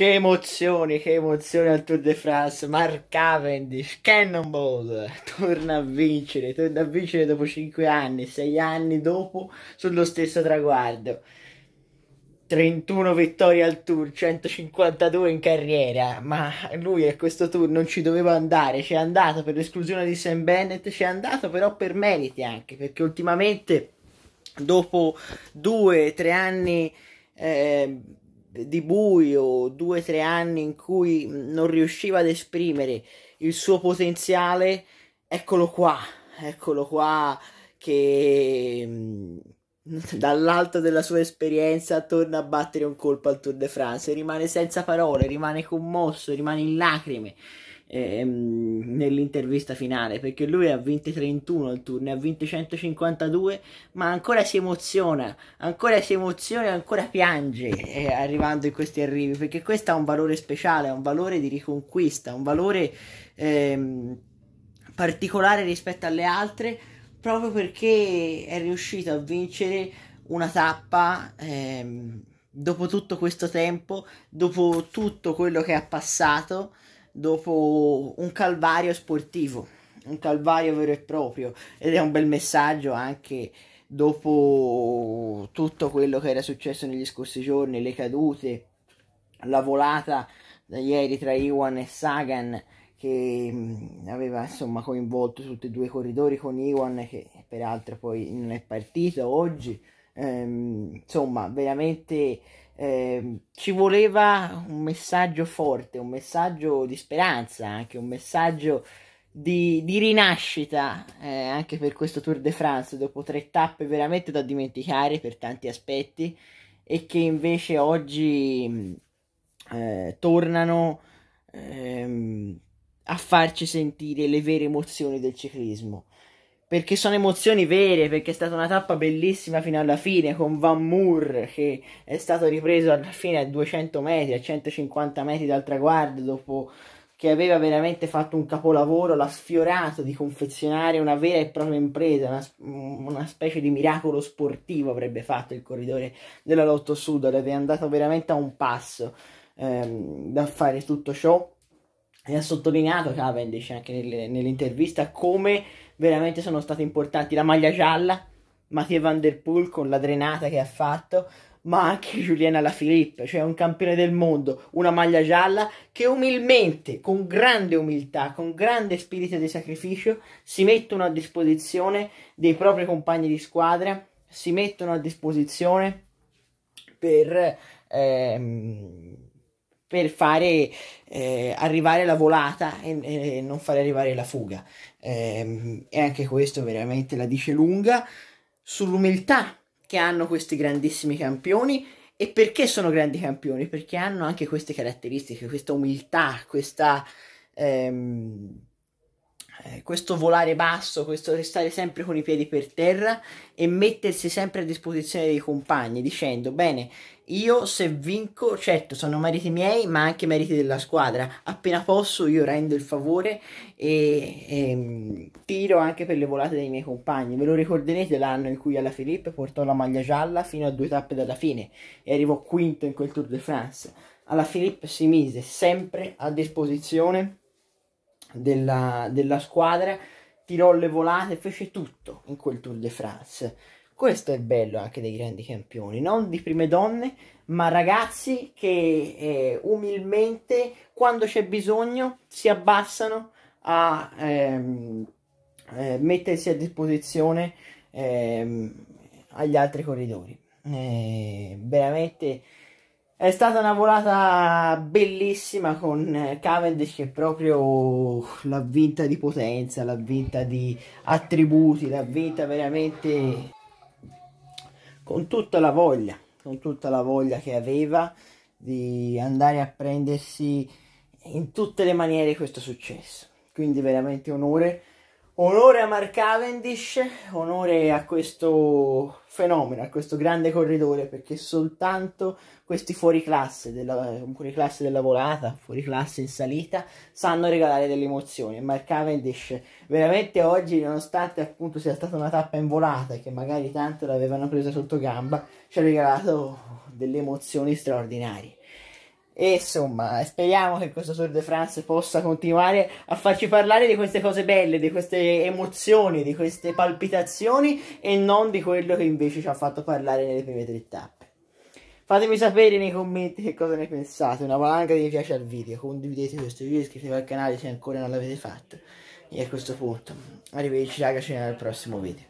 Che emozioni, che emozioni al Tour de France. Mark Cavendish, Cannonball, torna a vincere, torna a vincere dopo 5 anni, 6 anni dopo, sullo stesso traguardo. 31 vittorie al Tour, 152 in carriera, ma lui a questo Tour non ci doveva andare, ci è andato per l'esclusione di Sam Bennett, ci è andato però per meriti anche, perché ultimamente dopo 2-3 anni eh, di buio, due o tre anni in cui non riusciva ad esprimere il suo potenziale, eccolo qua, eccolo qua che mm, dall'alto della sua esperienza torna a battere un colpo al Tour de France, rimane senza parole, rimane commosso, rimane in lacrime ehm, nell'intervista finale perché lui ha vinto 31 il turno, ha vinto 152 ma ancora si emoziona, ancora si emoziona, e ancora piange eh, arrivando in questi arrivi perché questo ha un valore speciale, ha un valore di riconquista, un valore ehm, particolare rispetto alle altre proprio perché è riuscito a vincere una tappa ehm, dopo tutto questo tempo, dopo tutto quello che ha passato dopo un calvario sportivo, un calvario vero e proprio ed è un bel messaggio anche dopo tutto quello che era successo negli scorsi giorni, le cadute, la volata da ieri tra Iwan e Sagan che mm, aveva insomma coinvolto tutti e due i corridori con Iwan che peraltro poi non è partito oggi ehm, insomma veramente Ehm, ci voleva un messaggio forte, un messaggio di speranza, anche un messaggio di, di rinascita eh, anche per questo Tour de France dopo tre tappe veramente da dimenticare per tanti aspetti e che invece oggi mm, eh, tornano ehm, a farci sentire le vere emozioni del ciclismo perché sono emozioni vere, perché è stata una tappa bellissima fino alla fine con Van Moor che è stato ripreso alla fine a 200 metri, a 150 metri dal traguardo dopo che aveva veramente fatto un capolavoro, l'ha sfiorato di confezionare una vera e propria impresa, una, una specie di miracolo sportivo avrebbe fatto il corridore della Lotto Sud, ed è andato veramente a un passo ehm, da fare tutto ciò e ha sottolineato Cavendish anche nelle, nell'intervista come veramente sono state importanti la maglia gialla, Mattia Van Der Poel con la drenata che ha fatto, ma anche Juliana Lafilippe, cioè un campione del mondo, una maglia gialla che umilmente, con grande umiltà, con grande spirito di sacrificio, si mettono a disposizione dei propri compagni di squadra, si mettono a disposizione per... Ehm, per fare eh, arrivare la volata e, e, non fare arrivare la fuga. Eh, e anche questo veramente la dice lunga sull'umiltà che hanno questi grandissimi campioni e perché sono grandi campioni? Perché hanno anche queste caratteristiche, questa umiltà, questa... Ehm, eh, questo volare basso, questo restare sempre con i piedi per terra e mettersi sempre a disposizione dei compagni dicendo bene, io se vinco, certo sono meriti miei ma anche meriti della squadra, appena posso io rendo il favore e, e mm, tiro anche per le volate dei miei compagni, ve lo ricorderete l'anno in cui alla Filippo portò la maglia gialla fino a due tappe dalla fine e arrivò quinto in quel Tour de France. Alla Philippe si mise sempre a disposizione della, della squadra, tirò le volate, fece tutto in quel Tour de France. Questo è bello anche dei grandi campioni, non di prime donne, ma ragazzi che eh, umilmente, quando c'è bisogno, si abbassano a ehm, eh, mettersi a disposizione ehm, agli altri corridori. Eh, veramente è stata una volata bellissima con Cavendish che proprio l'ha vinta di potenza, l'ha vinta di attributi, l'ha vinta veramente con tutta la voglia, con tutta la voglia che aveva di andare a prendersi in tutte le maniere questo successo. Quindi veramente onore Onore a Mark Cavendish, onore a questo fenomeno, a questo grande corridore, perché soltanto questi fuoriclasse della, fuoriclasse della volata, fuoriclasse in salita, sanno regalare delle emozioni. Mark Cavendish veramente oggi, nonostante appunto sia stata una tappa in volata e che magari tanto l'avevano presa sotto gamba, ci ha regalato delle emozioni straordinarie. E insomma, speriamo che questo Tour de France possa continuare a farci parlare di queste cose belle, di queste emozioni, di queste palpitazioni e non di quello che invece ci ha fatto parlare nelle prime tre tappe. Fatemi sapere nei commenti che cosa ne pensate, una valanga di mi piace al video, condividete questo video, iscrivetevi al canale se ancora non l'avete fatto. E a questo punto, arrivederci ragazzi nel prossimo video.